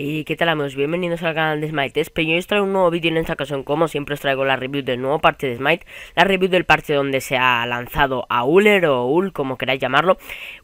Y qué tal amigos, bienvenidos al canal de Smite Pero hoy os traigo un nuevo vídeo en esta ocasión como siempre os traigo la review del nuevo parche de Smite La review del parche donde se ha lanzado a Uller o Ul, como queráis llamarlo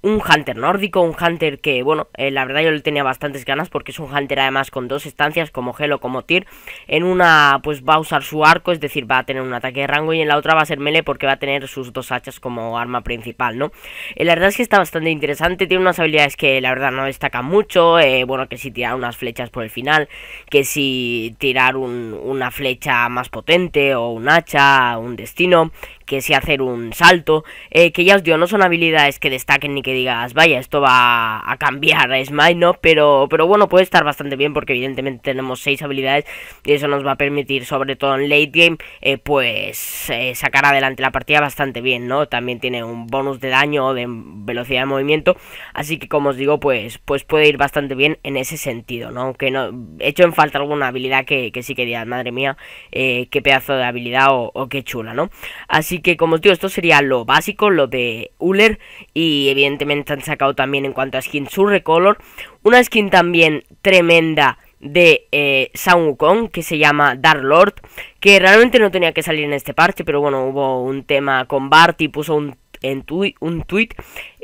Un Hunter nórdico, un Hunter que bueno, eh, la verdad yo le tenía bastantes ganas porque es un Hunter además con dos estancias como Gelo como Tyr En una pues va a usar su arco, es decir va a tener un ataque de rango y en la otra va a ser melee porque va a tener sus dos hachas como arma principal, ¿no? Eh, la verdad es que está bastante interesante, tiene unas habilidades que la verdad no destacan mucho, eh, bueno que si tira unas flechas por el final, que si tirar una flecha más potente o un hacha, un destino, que si hacer un salto, eh, que ya os digo, no son habilidades que destaquen ni que digas, vaya, esto va a cambiar Es Smite, ¿no? Pero, pero bueno, puede estar bastante bien porque evidentemente tenemos 6 habilidades y eso nos va a permitir, sobre todo en late game, eh, pues eh, sacar adelante la partida bastante bien, ¿no? También tiene un bonus de daño, O de velocidad de movimiento, así que como os digo, pues, pues puede ir bastante bien en ese sentido, ¿no? Aunque no, he hecho en falta alguna habilidad que, que sí madre mía, qué pedazo de habilidad o, o qué chula, ¿no? Así Así que como os digo, esto sería lo básico, lo de Uller. Y evidentemente han sacado también en cuanto a skin su recolor. Una skin también tremenda de eh, Wukong que se llama Dark Lord. Que realmente no tenía que salir en este parche, pero bueno, hubo un tema con Bart y puso un, en un tweet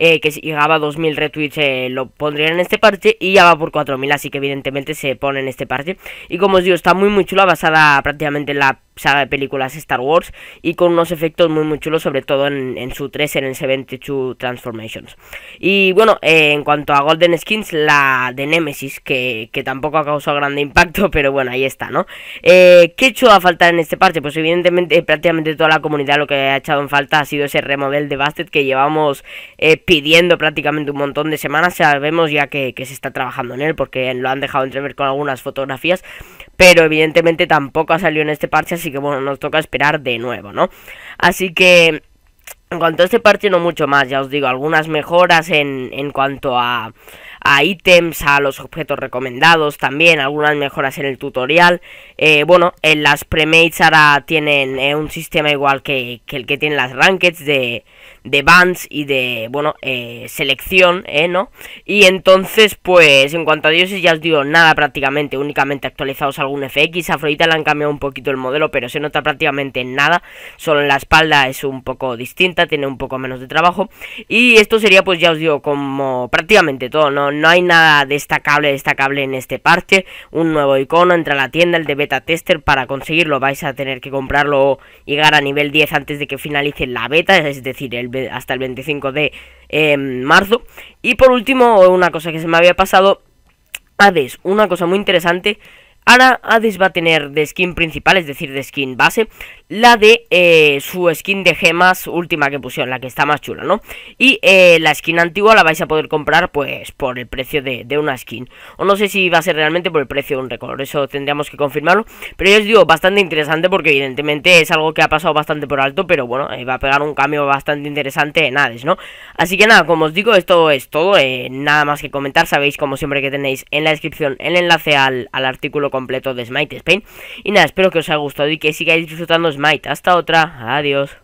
eh, que si llegaba a 2.000 retweets eh, lo pondrían en este parche y ya va por 4.000, así que evidentemente se pone en este parche. Y como os digo, está muy muy chula, basada prácticamente en la saga de películas Star Wars y con unos efectos muy muy chulos, sobre todo en, su 3, en el 72 Transformations. Y bueno, eh, en cuanto a Golden Skins, la de Nemesis, que, tampoco ha causado grande impacto, pero bueno, ahí está, ¿no? ¿Qué echó a falta en este parche? Pues evidentemente prácticamente toda la comunidad lo que ha echado en falta ha sido ese remodel de Bastet que llevamos pidiendo prácticamente un montón de semanas. Sabemos ya que, se está trabajando en él porque lo han dejado entrever con algunas fotografías. Pero evidentemente tampoco ha salido en este parche, así que bueno, nos toca esperar de nuevo, ¿no? Así que... En cuanto a este parche no mucho más, ya os digo, algunas mejoras en, en cuanto a a ítems, a los objetos recomendados también, algunas mejoras en el tutorial. Eh, bueno, en las premates ahora tienen eh, un sistema igual que, el que tienen las rankeds de, de bans y de, bueno, eh, selección, ¿no? Y entonces, pues, en cuanto a dioses ya os digo, nada prácticamente, únicamente actualizados algún FX. Afrodita le han cambiado un poquito el modelo, pero se nota prácticamente nada. Solo en la espalda es un poco distinta, tiene un poco menos de trabajo. Y esto sería, pues, ya os digo, como prácticamente todo, ¿no? no, hay nada destacable, destacable en este parche. Un nuevo icono, entra a la tienda, el de beta tester, para conseguirlo vais a tener que comprarlo llegar a nivel 10 antes de que finalice la beta, es decir, hasta el 25 de em, marzo. Y por último, una cosa que se me había pasado, Hades, una cosa muy interesante. Ahora Hades va a tener de skin principal, es decir, de skin base, la de eh, su skin de gemas última que pusieron, la que está más chula, ¿no? Y eh, la skin antigua la vais a poder comprar, pues, por el precio de, de, una skin. O no sé si va a ser realmente por el precio de un récord, eso tendríamos que confirmarlo. Pero yo os digo, bastante interesante porque evidentemente es algo que ha pasado bastante por alto, pero bueno, eh, va a pegar un cambio bastante interesante en Hades, ¿no? Así que nada, como os digo, esto es todo, nada más que comentar, sabéis como siempre que tenéis en la descripción el enlace al, al artículo completo de Smite Spain. Y nada, espero que os haya gustado y que sigáis disfrutando Might Hasta otra. Adiós.